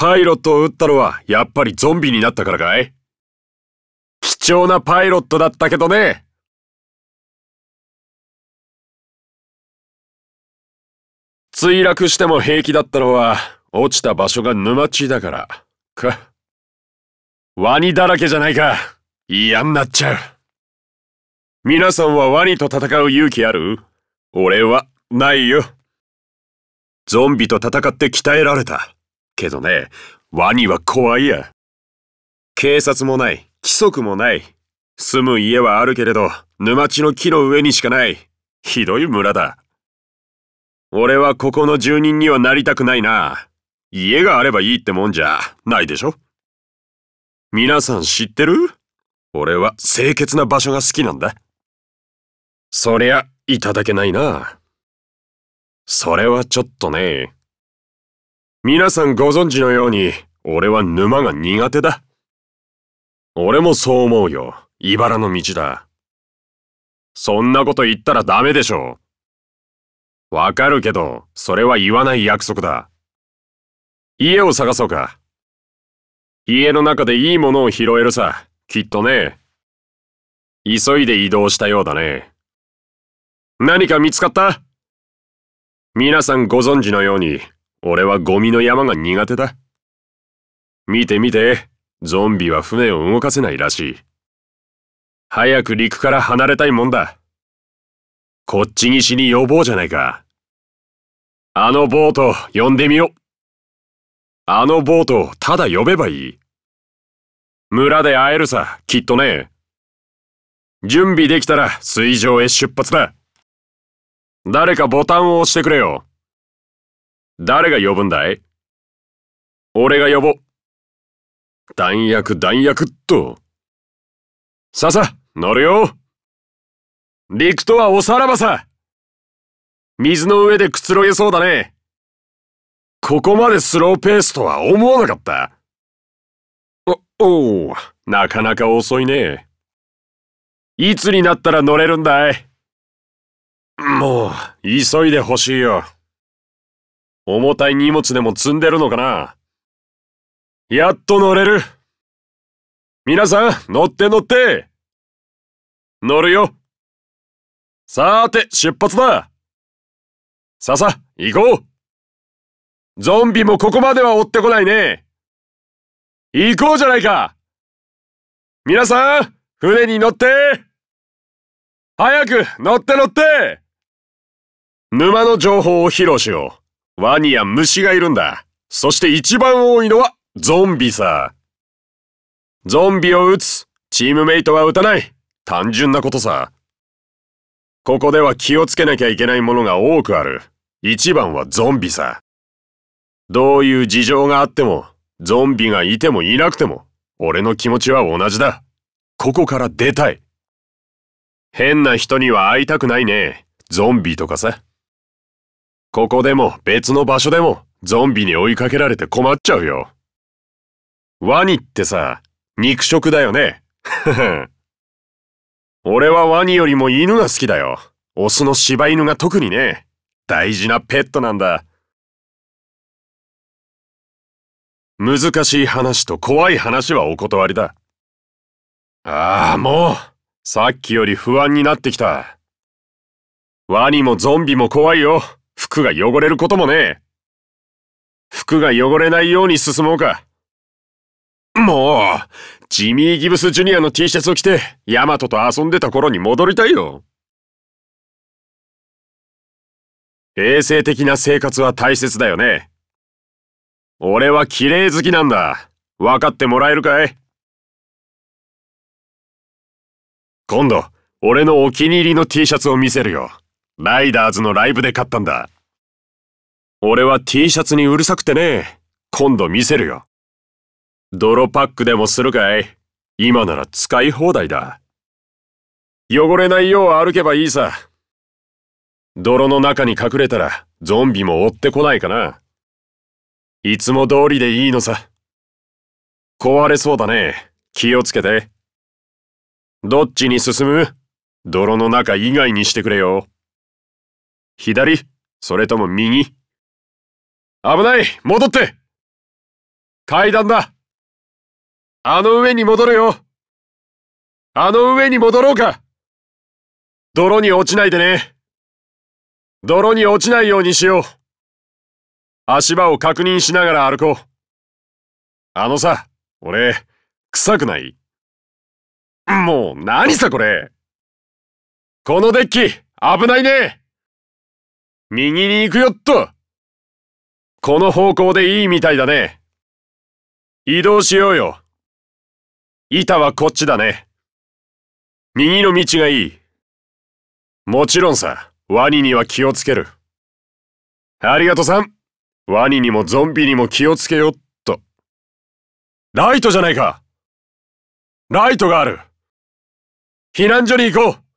パイロットを撃ったのはやっぱりゾンビになったからかい貴重なパイロットだったけどね。墜落しても平気だったのは落ちた場所が沼地だからかワニだらけじゃないか嫌になっちゃう皆さんはワニと戦う勇気ある俺はないよゾンビと戦って鍛えられたけどね、ワニは怖いや。警察もない、規則もない。住む家はあるけれど、沼地の木の上にしかない。ひどい村だ。俺はここの住人にはなりたくないな。家があればいいってもんじゃないでしょ皆さん知ってる俺は清潔な場所が好きなんだ。そりゃ、いただけないな。それはちょっとね。皆さんご存知のように、俺は沼が苦手だ。俺もそう思うよ。茨の道だ。そんなこと言ったらダメでしょう。わかるけど、それは言わない約束だ。家を探そうか。家の中でいいものを拾えるさ、きっとね。急いで移動したようだね。何か見つかった皆さんご存知のように、俺はゴミの山が苦手だ。見て見て、ゾンビは船を動かせないらしい。早く陸から離れたいもんだ。こっち岸に呼ぼうじゃないか。あのボート呼んでみよ。う。あのボートをただ呼べばいい。村で会えるさ、きっとね。準備できたら水上へ出発だ。誰かボタンを押してくれよ。誰が呼ぶんだい俺が呼ぼう。弾薬弾薬っと。さあさ、乗るよ。陸とはおさらばさ。水の上でくつろげそうだね。ここまでスローペースとは思わなかった。お、おなかなか遅いね。いつになったら乗れるんだいもう、急いでほしいよ。重たい荷物でも積んでるのかなやっと乗れる皆さん、乗って乗って乗るよさーて、出発だささ、行こうゾンビもここまでは追ってこないね行こうじゃないか皆さん、船に乗って早く乗って乗って沼の情報を披露しよう。ワニや虫がいるんだ。そして一番多いのはゾンビさ。ゾンビを撃つ。チームメイトは撃たない。単純なことさ。ここでは気をつけなきゃいけないものが多くある。一番はゾンビさ。どういう事情があっても、ゾンビがいてもいなくても、俺の気持ちは同じだ。ここから出たい。変な人には会いたくないね。ゾンビとかさ。ここでも別の場所でもゾンビに追いかけられて困っちゃうよ。ワニってさ、肉食だよね。俺はワニよりも犬が好きだよ。オスの柴犬が特にね、大事なペットなんだ。難しい話と怖い話はお断りだ。ああ、もう、さっきより不安になってきた。ワニもゾンビも怖いよ。服が汚れることもねえ。服が汚れないように進もうか。もう、ジミー・ギブス・ジュニアの T シャツを着て、ヤマトと遊んでた頃に戻りたいよ。衛生的な生活は大切だよね。俺は綺麗好きなんだ。分かってもらえるかい今度、俺のお気に入りの T シャツを見せるよ。ライダーズのライブで買ったんだ。俺は T シャツにうるさくてね。今度見せるよ。泥パックでもするかい今なら使い放題だ。汚れないよう歩けばいいさ。泥の中に隠れたらゾンビも追ってこないかな。いつも通りでいいのさ。壊れそうだね。気をつけて。どっちに進む泥の中以外にしてくれよ。左それとも右危ない戻って階段だあの上に戻れよあの上に戻ろうか泥に落ちないでね。泥に落ちないようにしよう。足場を確認しながら歩こう。あのさ、俺、臭くないもう、何さこれ。このデッキ、危ないね。右に行くよっと。この方向でいいみたいだね。移動しようよ。板はこっちだね。右の道がいい。もちろんさ、ワニには気をつける。ありがとうさん。ワニにもゾンビにも気をつけよっと。ライトじゃないかライトがある避難所に行こう